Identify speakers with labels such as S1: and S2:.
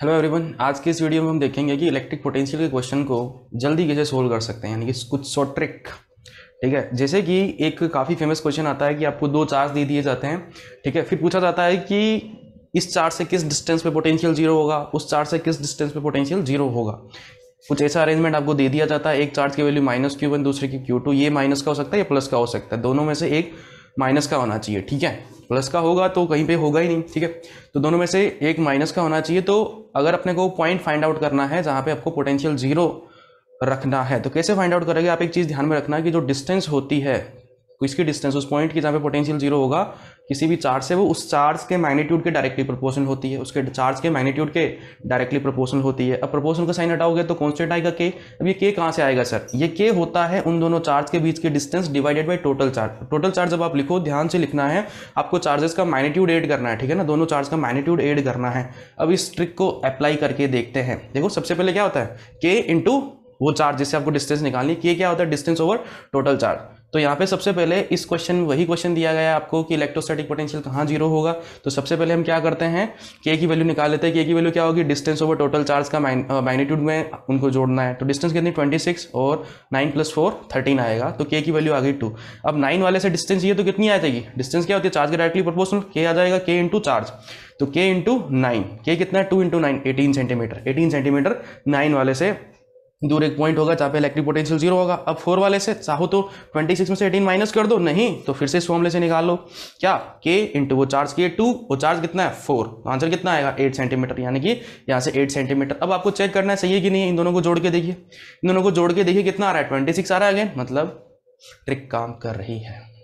S1: hello everyone आज के इस वीडियो में हम देखेंगे कि इलेक्ट्रिक पोटेंशियल के क्वेश्चन को जल्दी कैसे सोल्व कर सकते हैं यानी कि कुछ शॉर्ट ट्रिक ठीक है जैसे कि एक काफ़ी फेमस क्वेश्चन आता है कि आपको दो चार्ज दे दिए जाते हैं ठीक है फिर पूछा जाता है कि इस चार्ज से किस डिस्टेंस पे पोटेंशियल जीरो होगा उस चार्ज से किस डिस्टेंस पर पोटेंशियल जीरो होगा कुछ ऐसा अरेंजमेंट आपको दे दिया जाता है एक चार्ज की वैल्यू माइनस क्यू वन दूसरे की क्यू टू ये माइनस का हो सकता है या प्लस का हो सकता है दोनों में से एक माइनस का होना चाहिए ठीक है प्लस का होगा तो कहीं पे होगा ही नहीं ठीक है तो दोनों में से एक माइनस का होना चाहिए तो अगर अपने को पॉइंट फाइंड आउट करना है जहाँ पे आपको पोटेंशियल जीरो रखना है तो कैसे फाइंड आउट करेंगे आप एक चीज़ ध्यान में रखना कि जो डिस्टेंस होती है किसकी तो डिस्टेंस उस पॉइंट की जहाँ पे पोटेंशियल जीरो होगा किसी भी चार्ज से वो उस चार्ज के मैग्नीट्यूड के डायरेक्टली प्रोपोर्शन होती है उसके चार्ज के मैग्नीट्यूड के डायरेक्टली प्रोपोर्शन होती है अब प्रोपोर्शन का साइन हटाओगे तो कॉन्स्टेंट आएगा के अब ये के कहाँ से आएगा सर ये के होता है उन दोनों चार्ज के बीच की distance divided by total charge total charge जब आप लिखो ध्यान से लिखना है आपको चार्जेस का मैग्नीट्यूड एड करना है ठीक है ना दोनों चार्ज का मैग्नीट्यूड एड करना है अब इस ट्रिक को अप्लाई करके देखते हैं देखो सबसे पहले क्या होता है के इंटू वो चार्ज जिससे आपको डिस्टेंस निकालनी के क्या होता है डिस्टेंस ओवर टोटल चार्ज तो यहाँ पे सबसे पहले इस क्वेश्चन वही क्वेश्चन दिया गया आपको कि इलेक्ट्रोस्टैटिक पोटेंशियल कहाँ जीरो होगा तो सबसे पहले हम क्या करते हैं के की वैल्यू निकाल लेते हैं के की वैल्यू क्या होगी डिस्टेंस ओवर टोटल चार्ज का मैग्नीट्यूड में उनको जोड़ना है तो डिस्टेंस कितनी ट्वेंटी सिक्स और नाइन प्लस फोर थर्टीन आएगा तो के की वैल्यू आ गई टू अब नाइन वाले से डिस्टेंस ये तो कितनी आ जाएगी डिस्टेंस क्या होती है चार्ज के डायरेक्टली प्रोपोर्शनल के आ जाएगा के इंटू चार्ज तो के इंटू नाइन के कितना है two into nine eighteen centimetre eighteen centimetre nine वाले से दूर एक पॉइंट होगा जहाँ पे इलेक्ट्रिक पोटेंशियल जीरो होगा अब फोर वाले से चाहो तो 26 में से 18 माइनस कर दो नहीं तो फिर से इस फॉर्मले से निकाल लो क्या के इंटू वो चार्ज किए टू वो चार्ज कितना है फोर तो आंसर कितना आएगा एट सेंटीमीटर यानी कि यहाँ से एट सेंटीमीटर अब आपको चेक करना है सही है कि नहीं इन दोनों को जोड़ के देखिए इन दोनों को जोड़ के देखिए कितना आ रहा है ट्वेंटी आ रहा है अगेन मतलब ट्रिक काम कर रही है